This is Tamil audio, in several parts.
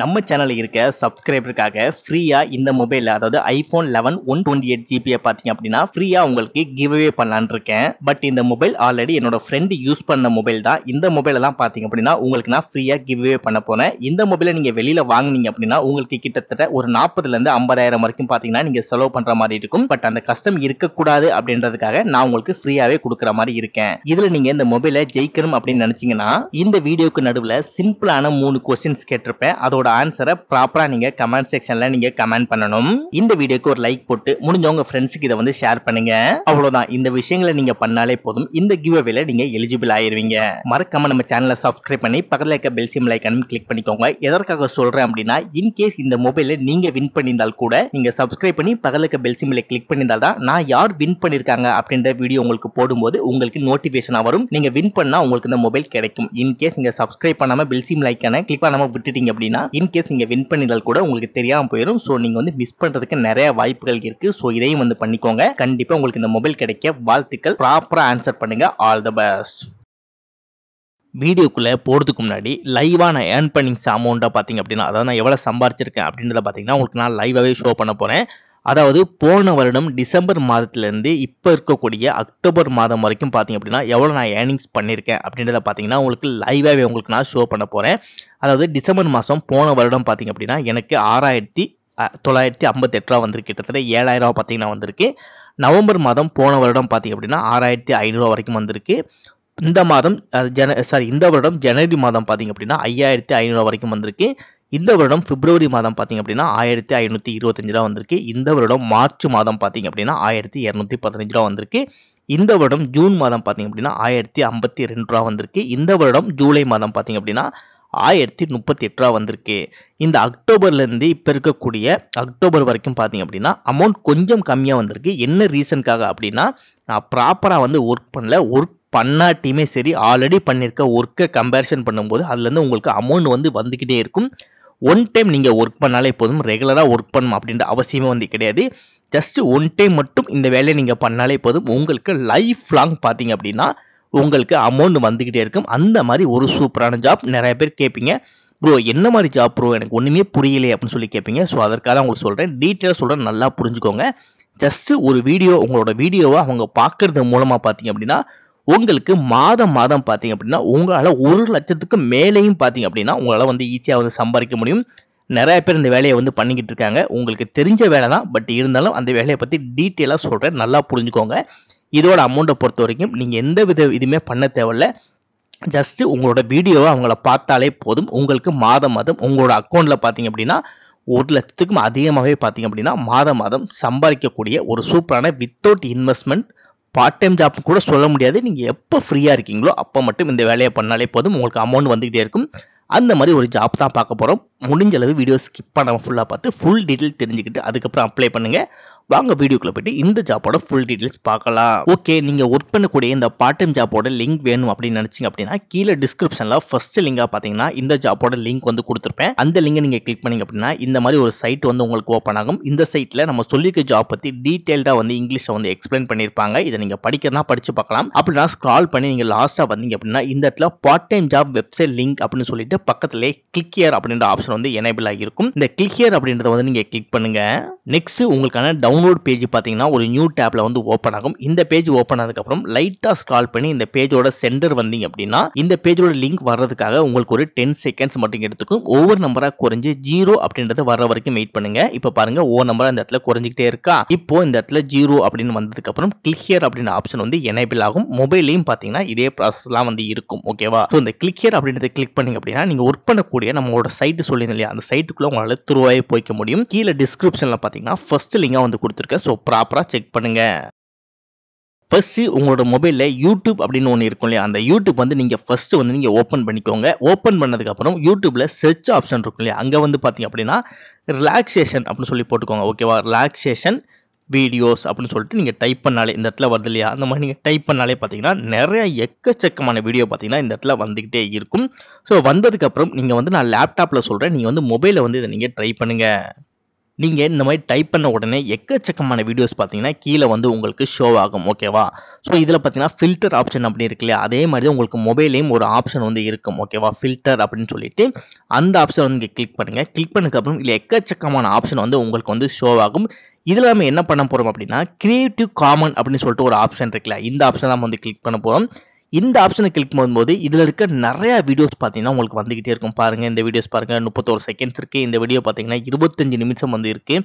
நம்ம சேனலில் இருக்க சப்ஸ்கிரைபருக்காக ஃப்ரீயாக இந்த மொபைலில் அதாவது iPhone eleven one twenty eight ஜிபியை பார்த்தீங்க அப்படின்னா ஃப்ரீயாக உங்களுக்கு கிவ்அவே பண்ணலான் இருக்கேன் பட் இந்த மொபைல் ஆல்ரெடி என்னோட ஃப்ரெண்டு யூஸ் பண்ண மொபைல் தான் இந்த மொபைலெல்லாம் பார்த்தீங்க அப்படின்னா உங்களுக்கு நான் ஃப்ரீயாக கிவ்அவே பண்ண போனேன் இந்த மொபைலை நீங்கள் வெளியில் வாங்கினீங்க அப்படின்னா உங்களுக்கு கிட்டத்தட்ட ஒரு நாற்பதுலேருந்து ஐம்பதாயிரம் வரைக்கும் பார்த்தீங்கன்னா நீங்கள் செலவு பண்ணுற மாதிரி இருக்கும் பட் அந்த கஷ்டம் இருக்கக்கூடாது அப்படின்றதுக்காக நான் உங்களுக்கு ஃப்ரீயாகவே கொடுக்குற மாதிரி இருக்கேன் இதில் நீங்கள் இந்த மொபைலை ஜெயிக்கணும் அப்படின்னு நினச்சிங்கன்னா இந்த வீடியோக்கு நடுவில் சிம்பிளான மூணு கொஸ்டின்ஸ் கேட்டிருப்பேன் அதோட இதோட ஆன்சரை ப்ராப்பராக நீங்கள் கமெண்ட் செக்ஷனில் நீங்கள் கமெண்ட் பண்ணணும் இந்த வீடியோக்கு ஒரு லைக் போட்டு முடிஞ்சவங்க ஃப்ரெண்ட்ஸுக்கு இதை வந்து ஷேர் பண்ணுங்க அவ்வளவுதான் இந்த விஷயங்களை நீங்கள் பண்ணாலே போதும் இந்த கிவ்அவேல நீங்கள் எலிஜிபிள் ஆயிருவீங்க மறக்காம நம்ம சேனலை சப்ஸ்கிரைப் பண்ணி பக்கத்துல இருக்க பெல் சிம் லைக்கனும் கிளிக் பண்ணிக்கோங்க எதற்காக சொல்கிறேன் அப்படின்னா இன்கேஸ் இந்த மொபைலில் நீங்கள் வின் பண்ணியிருந்தால் கூட நீங்கள் சப்ஸ்கிரைப் பண்ணி பக்கத்துல இருக்க பெல் சிம்மில் கிளிக் பண்ணியிருந்தால் தான் நான் யார் வின் பண்ணியிருக்காங்க அப்படின்ற வீடியோ உங்களுக்கு போடும்போது உங்களுக்கு நோட்டிபிகேஷன் வரும் நீங்கள் வின் பண்ணால் உங்களுக்கு இந்த மொபைல் கிடைக்கும் இன்கேஸ் நீங்கள் சப்ஸ்கிரைப் பண்ணாமல் பெல் சிம் லைக்கான கிளிக் பண்ணாமல் விட்டுட்டீங்க அப்படின்னா இன்கேஸ் நீங்கள் வின் பண்ணிடல் கூட உங்களுக்கு தெரியாமல் போயிடும் ஸோ நீங்கள் வந்து மிஸ் பண்ணுறதுக்கு நிறைய வாய்ப்புகள் இருக்குது ஸோ இதையும் வந்து பண்ணிக்கோங்க கண்டிப்பாக உங்களுக்கு இந்த மொபைல் கிடைக்க வாழ்த்துக்கள் ப்ராப்பராக ஆன்சர் பண்ணுங்கள் ஆல் த பெஸ்ட் வீடியோக்குள்ளே போகிறதுக்கு முன்னாடி லைவாக நான் ஏர்ன் பண்ணிங்ஸ் அமௌண்ட்டாக பார்த்தீங்க அப்படின்னா அதாவது நான் எவ்வளோ சம்பாரிச்சிருக்கேன் அப்படின்றத பார்த்தீங்கன்னா உங்களுக்கு நான் லைவாகவே ஷோ பண்ண போகிறேன் அதாவது போன வருடம் டிசம்பர் மாதத்துலேருந்து இப்போ இருக்கக்கூடிய அக்டோபர் மாதம் வரைக்கும் பார்த்திங்க அப்படின்னா எவ்வளோ நான் ஏர்னிங்ஸ் பண்ணியிருக்கேன் அப்படின்றத பார்த்தீங்கன்னா உங்களுக்கு லைவாகவே உங்களுக்கு நான் ஷோ பண்ண போகிறேன் அதாவது டிசம்பர் மாதம் போன வருடம் பார்த்திங்க அப்படின்னா எனக்கு ஆறாயிரத்தி தொள்ளாயிரத்தி ஐம்பத்தெட்டு வந்திருக்கு கிட்டத்தட்ட ஏழாயிரரூவா பார்த்திங்கன்னா வந்திருக்கு நவம்பர் மாதம் போன வருடம் பார்த்திங்க அப்படின்னா ஆறாயிரத்தி ஐநூறுரூவா வரைக்கும் வந்திருக்கு இந்த மாதம் ஜன சாரி இந்த வருடம் ஜனவரி மாதம் பார்த்திங்க அப்படின்னா ஐயாயிரத்தி ஐநூறுரூவா வரைக்கும் வந்திருக்கு இந்த வருடம் பிப்ரவரி மாதம் பார்த்திங்க அப்படின்னா ஆயிரத்தி ஐநூற்றி இருபத்தஞ்சு ரூபா வந்திருக்கு இந்த வருடம் மார்ச் மாதம் பார்த்திங்க அப்படின்னா ஆயிரத்தி இரநூத்தி பதினஞ்சு ரூபா வந்திருக்கு இந்த வருடம் ஜூன் மாதம் பார்த்திங்க அப்படின்னா ஆயிரத்தி ஐம்பத்தி ரெண்டு ரூபா வந்திருக்கு இந்த வருடம் ஜூலை மாதம் பார்த்திங்க அப்படின்னா ஆயிரத்தி முப்பத்தி எட்டுரூவா வந்திருக்கு இந்த அக்டோபர்லேருந்து இப்போ இருக்கக்கூடிய அக்டோபர் வரைக்கும் பார்த்தீங்க அப்படின்னா அமௌண்ட் கொஞ்சம் கம்மியாக வந்திருக்கு என்ன ரீசனுக்காக அப்படின்னா நான் ப்ராப்பராக வந்து ஒர்க் பண்ணல ஒர்க் பண்ணாட்டியுமே சரி ஆல்ரெடி பண்ணியிருக்க ஒர்க்கை கம்பேரிசன் பண்ணும்போது அதுலேருந்து உங்களுக்கு அமௌண்ட் வந்து வந்துக்கிட்டே இருக்கும் ஒன் டைம் நீங்கள் ஒர்க் பண்ணாலே போதும் ரெகுலராக ஒர்க் பண்ணணும் அப்படின்ற அவசியமே வந்து கிடையாது ஜஸ்ட்டு ஒன் டைம் மட்டும் இந்த வேலையை நீங்கள் பண்ணாலே போதும் உங்களுக்கு லைஃப் லாங் பார்த்தீங்க அப்படின்னா உங்களுக்கு அமௌண்ட் வந்துக்கிட்டே இருக்கும் அந்த மாதிரி ஒரு சூப்பரான ஜாப் நிறைய பேர் கேட்பீங்க ப்ரோ என்ன மாதிரி ஜாப் ப்ரோ எனக்கு ஒன்றுமே புரியலையே அப்படின்னு சொல்லி கேட்பீங்க ஸோ அதற்காக தான் உங்களுக்கு சொல்கிறேன் டீட்டெயிலாக சொல்கிறேன் நல்லா புரிஞ்சுக்கோங்க ஜஸ்ட்டு ஒரு வீடியோ உங்களோட வீடியோவை அவங்க பார்க்குறது மூலமாக பார்த்தீங்க அப்படின்னா உங்களுக்கு மாதம் மாதம் பார்த்தீங்க அப்படின்னா உங்களால் ஒரு லட்சத்துக்கு மேலேயும் பார்த்தீங்க அப்படின்னா உங்களால் வந்து ஈஸியாக வந்து சம்பாதிக்க முடியும் நிறைய பேர் இந்த வேலையை வந்து பண்ணிக்கிட்டு இருக்காங்க உங்களுக்கு தெரிஞ்ச வேலை தான் பட் இருந்தாலும் அந்த வேலையை பற்றி டீட்டெயிலாக சொல்கிறேன் நல்லா புரிஞ்சுக்கோங்க இதோட அமௌண்ட்டை பொறுத்த வரைக்கும் நீங்கள் எந்த வித இதுவுமே பண்ண தேவையில்ல ஜஸ்ட்டு உங்களோட வீடியோவை அவங்கள பார்த்தாலே போதும் உங்களுக்கு மாதம் மாதம் உங்களோட அக்கௌண்ட்டில் பார்த்தீங்க அப்படின்னா ஒரு லட்சத்துக்கும் அதிகமாகவே பார்த்தீங்க அப்படின்னா மாதம் மாதம் சம்பாதிக்கக்கூடிய ஒரு சூப்பரான without investment part time job கூட சொல்ல முடியாது நீங்கள் எப்போ ஃப்ரீயாக இருக்கீங்களோ அப்போ மட்டும் இந்த வேலையை பண்ணாலே போதும் உங்களுக்கு அமௌண்ட் வந்துக்கிட்டே இருக்கும் அந்த மாதிரி ஒரு ஜாப் தான் பார்க்க போகிறோம் முடிஞ்சளவு வீடியோ ஸ்கிப் பண்ணாமல் ஃபுல்லாக பார்த்து ஃபுல் டீட்டெயில் தெரிஞ்சுக்கிட்டு அதுக்கப்புறம் அப்ளை பண்ணுங்கள் வாங்க வீடியோக்குள்ள போயிட்டு இந்த ஜாப்போட ஃபுல் டீட்டெயில்ஸ் பார்க்கலாம் ஓகே நீங்க ஒர்க் பண்ணக்கூடிய இந்த பார்ட் டைம் ஜாப்போட லிங்க் வேணும் அப்படின்னு நினைச்சிங்க அப்படின்னா கீழே டிஸ்கிரிப்ஷன்ல ஃபர்ஸ்ட் லிங்கா பாத்தீங்கன்னா இந்த ஜாப்போட லிங்க் வந்து கொடுத்துருப்பேன் அந்த லிங்கை நீங்க கிளிக் பண்ணீங்க அப்படின்னா இந்த மாதிரி ஒரு சைட் வந்து உங்களுக்கு ஓப்பன் ஆகும் இந்த சைட்ல நம்ம சொல்லியிருக்க ஜாப் பத்தி டீடைல்டா வந்து இங்கிலீஷ்ல வந்து எக்ஸ்பிளைன் பண்ணிருப்பாங்க இதை நீங்க படிக்கிறதா படிச்சு பார்க்கலாம் அப்படின்னா ஸ்க்ரால் பண்ணி நீங்க லாஸ்டா வந்தீங்க அப்படின்னா இந்த இடத்துல part time job website link அப்படின்னு சொல்லிட்டு பக்கத்துல கிளிக் ஹியர் அப்படின்ற ஆப்ஷன் வந்து எனேபிள் ஆகிருக்கும் இந்த கிளிக் ஹியர் அப்படின்றத வந்து நீங்க கிளிக் பண்ணுங்க நெக்ஸ்ட் உங்களுக்கான டவுன் டவுன்லோட் பேஜ் பார்த்தீங்கன்னா ஒரு நியூ டேப்பில் வந்து ஓப்பன் ஆகும் இந்த பேஜ் ஓப்பன் ஆனதுக்கப்புறம் லைட்டாக ஸ்கால் பண்ணி இந்த பேஜோட சென்டர் வந்தீங்க அப்படின்னா இந்த பேஜோட லிங்க் வர்றதுக்காக உங்களுக்கு ஒரு டென் செகண்ட்ஸ் மட்டும் எடுத்துக்கும் ஒவ்வொரு நம்பராக குறைஞ்சு ஜீரோ அப்படின்றது வர வரைக்கும் வெயிட் பண்ணுங்க இப்போ பாருங்க ஓ நம்பராக இந்த இடத்துல குறைஞ்சிக்கிட்டே இருக்கா இப்போ இந்த இடத்துல ஜீரோ அப்படின்னு வந்ததுக்கப்புறம் கிளிக் ஹியர் அப்படின்னு ஆப்ஷன் வந்து எனேபிள் ஆகும் மொபைலையும் பார்த்தீங்கன்னா இதே ப்ராசஸ்லாம் வந்து இருக்கும் ஓகேவா ஸோ இந்த கிளிக் அப்படின்றத கிளிக் பண்ணிங்க அப்படின்னா நீங்கள் ஒர்க் பண்ணக்கூடிய நம்மளோட சைட்டு சொல்லியிருந்தோம் இல்லையா அந்த சைட்டுக்குள்ளே உங்களால் துருவாயே போய்க்க முடியும் கீழே டிஸ்கிரிப்ஷனில் பார்த்தீங்கன்னா ஃபர்ஸ்ட் லிங்காக வந்து கொடுத்துருக்கேன் ஸோ ப்ராப்பராக செக் பண்ணுங்கள் ஃபஸ்ட்டு உங்களோட மொபைலில் யூடியூப் அப்படின்னு ஒன்று இருக்கும் இல்லையா அந்த யூடியூப் வந்து நீங்கள் ஃபஸ்ட்டு வந்து நீங்கள் ஓப்பன் பண்ணிக்கோங்க ஓப்பன் பண்ணதுக்கப்புறம் யூடியூப்பில் சர்ச் ஆப்ஷன் இருக்கும் இல்லையா அங்கே வந்து பார்த்திங்க அப்படின்னா ரிலாக்ஸேஷன் அப்படின்னு சொல்லி போட்டுக்கோங்க ஓகேவா ரிலாக்ஸேஷன் வீடியோஸ் அப்படின்னு சொல்லிட்டு நீங்கள் டைப் பண்ணாலே இந்த இடத்துல வருது இல்லையா அந்த மாதிரி நீங்கள் டைப் பண்ணாலே பார்த்தீங்கன்னா நிறையா எக்கச்சக்கமான வீடியோ பார்த்தீங்கன்னா இந்த இடத்துல வந்துக்கிட்டே இருக்கும் ஸோ வந்ததுக்கப்புறம் நீங்கள் வந்து நான் லேப்டாப்பில் சொல்கிறேன் நீங்கள் வந்து மொபைலில் வந்து இதை நீங்கள் ட்ரை பண்ணுங்கள் நீங்கள் இந்த மாதிரி டைப் பண்ண உடனே எக்கச்சக்கமான வீடியோஸ் பார்த்தீங்கன்னா கீழே வந்து உங்களுக்கு ஷோ ஆகும் ஓகேவா ஸோ இதில் பார்த்தீங்கன்னா ஃபில்டர் ஆப்ஷன் அப்படி இருக்கு இல்லையா அதே மாதிரி தான் உங்களுக்கு மொபைலையும் ஒரு ஆப்ஷன் வந்து இருக்கும் ஓகேவா ஃபில்டர் அப்படின்னு சொல்லிட்டு அந்த ஆப்ஷன் வந்து இங்கே கிளிக் பண்ணுங்கள் கிளிக் பண்ணதுக்கப்புறம் இல்லை எக்கச்சக்கமான ஆப்ஷன் வந்து உங்களுக்கு வந்து ஷோ ஆகும் இதில் நம்ம என்ன பண்ண போகிறோம் அப்படின்னா க்ரியேட்டிவ் காமன் அப்படின்னு சொல்லிட்டு ஒரு ஆப்ஷன் இருக்குல்ல இந்த ஆப்ஷன் நம்ம வந்து கிளிக் பண்ண போகிறோம் இந்த ஆப்ஷனை கிளிக் பண்ணும்போது இதில் இருக்க நிறையா வீடியோஸ் பார்த்தீங்கன்னா உங்களுக்கு வந்துக்கிட்டே இருக்கும் பாருங்கள் இந்த வீடியோஸ் பாருங்கள் முப்பத்தோரு செகண்ட்ஸ் இருக்குது இந்த வீடியோ பார்த்தீங்கன்னா இருபத்தஞ்சு நிமிஷம் வந்து இருக்குது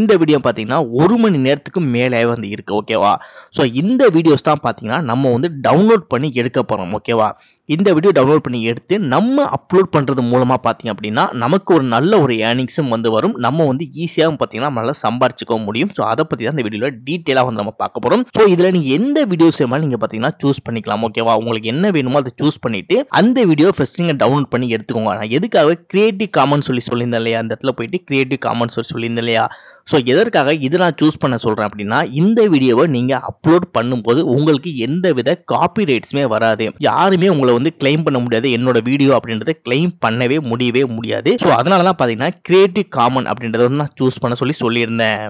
இந்த வீடியோ பார்த்தீங்கன்னா ஒரு மணி நேரத்துக்கு மேலே வந்து இருக்குது ஓகேவா ஸோ இந்த வீடியோஸ் தான் பார்த்தீங்கன்னா நம்ம வந்து டவுன்லோட் பண்ணி எடுக்க போகிறோம் ஓகேவா இந்த வீடியோ டவுன்லோட் பண்ணி எடுத்து நம்ம அப்லோட் பண்ணுறது மூலமாக பார்த்திங்க அப்படின்னா நமக்கு ஒரு நல்ல ஒரு ஏர்னிங்ஸும் வந்து வரும் நம்ம வந்து ஈஸியாகவும் பார்த்திங்கன்னா நம்மளால் சம்பாரிச்சிக்கவும் முடியும் ஸோ அதை பற்றி தான் இந்த வீடியோவில் டீட்டெயிலாக வந்து நம்ம பார்க்க போகிறோம் ஸோ இதில் நீங்கள் எந்த வீடியோஸ் வேணாலும் நீங்கள் பார்த்தீங்கன்னா சூஸ் பண்ணிக்கலாம் ஓகேவா உங்களுக்கு என்ன வேணுமோ அதை சூஸ் பண்ணிவிட்டு அந்த வீடியோ ஃபஸ்ட் நீங்கள் டவுன்லோட் பண்ணி எடுத்துக்கோங்க நான் எதுக்காக க்ரியேட்டிவ் காமன் சொல்லி சொல்லியிருந்தேன் இல்லையா அந்த இடத்துல போயிட்டு க்ரியேட்டிவ் காமன் சொல்லி சொல்லியிருந்தேன் இல்லையா ஸோ எதற்காக இதை நான் சூஸ் பண்ண சொல்கிறேன் அப்படின்னா இந்த வீடியோவை நீங்கள் அப்லோட் பண்ணும்போது உங்களுக்கு எந்த வித காப்பி ரைட்ஸுமே வராது யாருமே உங்களை வந்து கிளைம் பண்ண முடியாது என்னோட வீடியோ அப்படின்றத கிளைம் பண்ணவே முடியவே முடியாது ஸோ அதனால தான் பார்த்தீங்கன்னா கிரியேட்டிவ் காமன் அப்படின்றத வந்து நான் சூஸ் பண்ண சொல்லி சொல்லியிருந்தேன்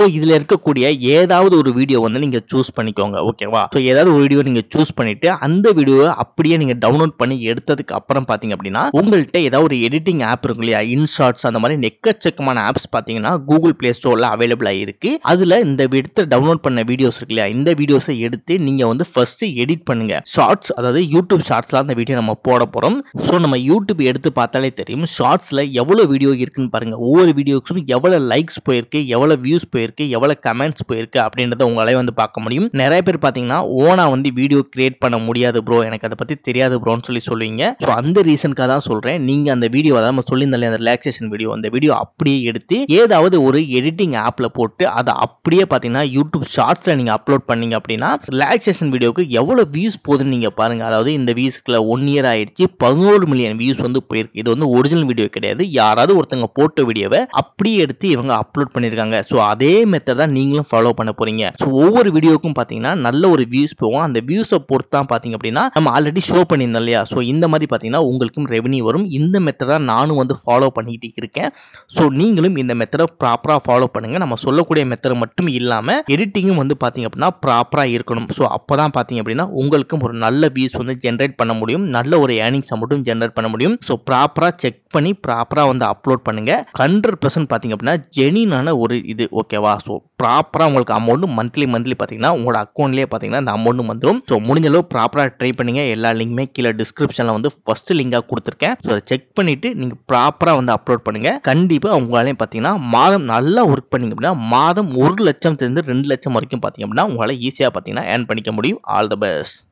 ஸோ இதில் இருக்கக்கூடிய ஏதாவது ஒரு வீடியோ வந்து நீங்கள் சூஸ் பண்ணிக்கோங்க ஓகேவா ஸோ ஏதாவது ஒரு வீடியோ நீங்கள் சூஸ் பண்ணிவிட்டு அந்த வீடியோவை அப்படியே நீங்கள் டவுன்லோட் பண்ணி எடுத்ததுக்கு அப்புறம் பார்த்தீங்க அப்படின்னா உங்கள்கிட்ட ஏதாவது ஒரு எடிட்டிங் ஆப் இருக்கும் இல்லையா இன்ஷார்ட்ஸ் அந்த மாதிரி நெக்கச்சக்கமான ஆப்ஸ் பார்த்தீங்கன்னா கூகுள் பிளே ஸ்டோரில் அவைலபிளாக இருக்குது அதில் இந்த எடுத்து டவுன்லோட் பண்ண வீடியோஸ் இருக்கு இல்லையா இந்த வீடியோஸை எடுத்து நீங்கள் வந்து ஃபஸ்ட்டு எடிட் பண்ணுங்கள் ஷார்ட்ஸ் அதாவது யூடியூப் ஷார்ட்ஸ்லாம் அந்த வீடியோ நம்ம போட போகிறோம் ஸோ நம்ம யூடியூப் எடுத்து பார்த்தாலே தெரியும் ஷார்ட்ஸில் எவ்வளோ வீடியோ இருக்குன்னு பாருங்கள் ஒவ்வொரு வீடியோக்கும் எவ்வளோ லைக்ஸ் போயிருக்கு எவ்வளோ வியூஸ் போயிருக்கு எவ்வளோ கமெண்ட்ஸ் போயிருக்கு அப்படின்றத உங்களாலே வந்து பார்க்க முடியும் நிறைய பேர் பார்த்தீங்கன்னா ஓனாக வந்து வீடியோ கிரியேட் பண்ண முடியாது ப்ரோ எனக்கு அதை பற்றி தெரியாது ப்ரோன்னு சொல்லி சொல்லுவீங்க ஸோ அந்த ரீசனுக்காக தான் சொல்கிறேன் நீங்கள் அந்த வீடியோ அதாவது நம்ம சொல்லியிருந்தாலே அந்த ரிலாக்ஸேஷன் வீடியோ அந்த வீடியோ அப்படியே எடுத்து ஏதாவது ஒரு எடிட்டிங் ஆப்பில் போட்டு அதை அப்படியே பார்த்தீங்கன்னா யூடியூப் ஷார்ட்ஸில் நீங்கள் அப்லோட் பண்ணீங்க அப்படின்னா ரிலாக்ஸேஷன் வீடியோக்கு எவ்வளோ வியூஸ் போகுதுன்னு நீங்கள் பாருங்கள் அதாவது இந்த வியூஸ்க்குள்ள ஒன் இயர் ஆயிடுச்சு பதினோரு மில்லியன் வியூஸ் வந்து போயிருக்கு இது வந்து ஒரிஜினல் வீடியோ கிடையாது யாராவது ஒருத்தங்க போட்ட வீடியோவை அப்படியே எடுத்து இவங்க அப்லோட் பண்ணியிருக்காங்க ஸோ அதே அதே மெத்தட் தான் நீங்களும் ஃபாலோ பண்ண போகிறீங்க ஸோ ஒவ்வொரு வீடியோக்கும் பார்த்தீங்கன்னா நல்ல ஒரு வியூஸ் போகும் அந்த வியூஸை பொறுத்து தான் பார்த்தீங்க அப்படின்னா நம்ம ஆல்ரெடி ஷோ பண்ணியிருந்தோம் இல்லையா ஸோ இந்த மாதிரி பார்த்தீங்கன்னா உங்களுக்கும் ரெவன்யூ வரும் இந்த மெத்தட் தான் நானும் வந்து ஃபாலோ பண்ணிக்கிட்டு இருக்கேன் ஸோ நீங்களும் இந்த மெத்தடை ப்ராப்பராக ஃபாலோ பண்ணுங்கள் நம்ம சொல்லக்கூடிய மெத்தட் மட்டும் இல்லாமல் எடிட்டிங்கும் வந்து பார்த்தீங்க அப்படின்னா ப்ராப்பராக இருக்கணும் ஸோ அப்போ தான் பார்த்தீங்க அப்படின்னா உங்களுக்கும் ஒரு நல்ல வியூஸ் வந்து ஜென்ரேட் பண்ண முடியும் நல்ல ஒரு ஏர்னிங்ஸை மட்டும் ஜென்ரேட் பண்ண முடியும் ஸோ ப்ராப்பராக செக் பண்ணி ப்ராப்பராக வந்து அப்லோட் பண்ணுங்கள் ஹண்ட்ரட் பர்சன்ட் பார்த்தீங்க அப்படின்னா ஜெனினான ஒரு இது ஓகே ஓகேவா ஸோ ப்ராப்பராக உங்களுக்கு அமௌண்ட்டு மந்த்லி மந்த்லி பார்த்தீங்கன்னா உங்களோட அக்கௌண்ட்லேயே பார்த்தீங்கன்னா அந்த அமௌண்ட் வந்துடும் ஸோ முடிஞ்சளவு ப்ராப்பராக ட்ரை பண்ணுங்க எல்லா லிங்க்குமே கீழே டிஸ்கிரிப்ஷனில் வந்து ஃபஸ்ட்டு லிங்காக கொடுத்துருக்கேன் ஸோ அதை செக் பண்ணிவிட்டு நீங்கள் ப்ராப்பராக வந்து அப்லோட் பண்ணுங்கள் கண்டிப்பாக உங்களாலையும் பார்த்தீங்கன்னா மாதம் நல்லா ஒர்க் பண்ணிங்க அப்படின்னா மாதம் ஒரு லட்சம் தெரிந்து ரெண்டு லட்சம் வரைக்கும் பார்த்தீங்க அப்படின்னா உங்களால் ஈஸியாக பார்த்தீங்கன்னா ஏர்ன் பண்ணிக்க முடியும் ஆல் த பெஸ்ட்